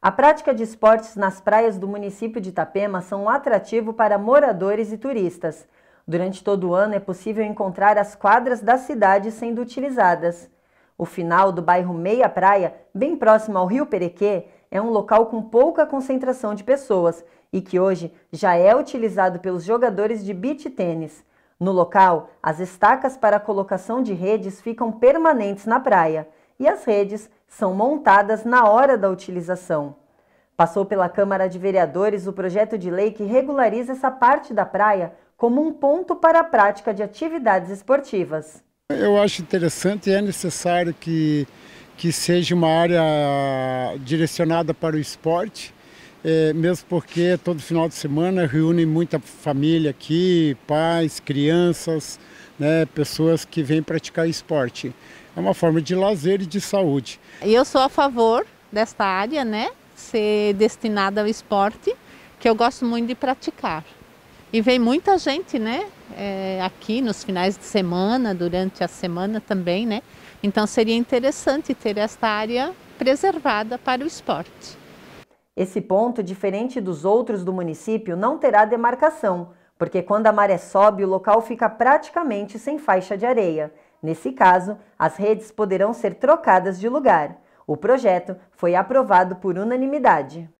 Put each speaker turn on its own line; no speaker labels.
A prática de esportes nas praias do município de Itapema são um atrativo para moradores e turistas. Durante todo o ano é possível encontrar as quadras da cidade sendo utilizadas. O final do bairro Meia Praia, bem próximo ao Rio Perequê, é um local com pouca concentração de pessoas e que hoje já é utilizado pelos jogadores de beach tênis. No local, as estacas para a colocação de redes ficam permanentes na praia e as redes são montadas na hora da utilização. Passou pela Câmara de Vereadores o projeto de lei que regulariza essa parte da praia como um ponto para a prática de atividades esportivas.
Eu acho interessante e é necessário que, que seja uma área direcionada para o esporte, é, mesmo porque todo final de semana reúne muita família aqui, pais, crianças, né, pessoas que vêm praticar esporte. É uma forma de lazer e de saúde.
Eu sou a favor desta área, né, ser destinada ao esporte, que eu gosto muito de praticar. E vem muita gente, né, é, aqui nos finais de semana, durante a semana também, né. Então seria interessante ter esta área preservada para o esporte.
Esse ponto, diferente dos outros do município, não terá demarcação porque quando a maré sobe, o local fica praticamente sem faixa de areia. Nesse caso, as redes poderão ser trocadas de lugar. O projeto foi aprovado por unanimidade.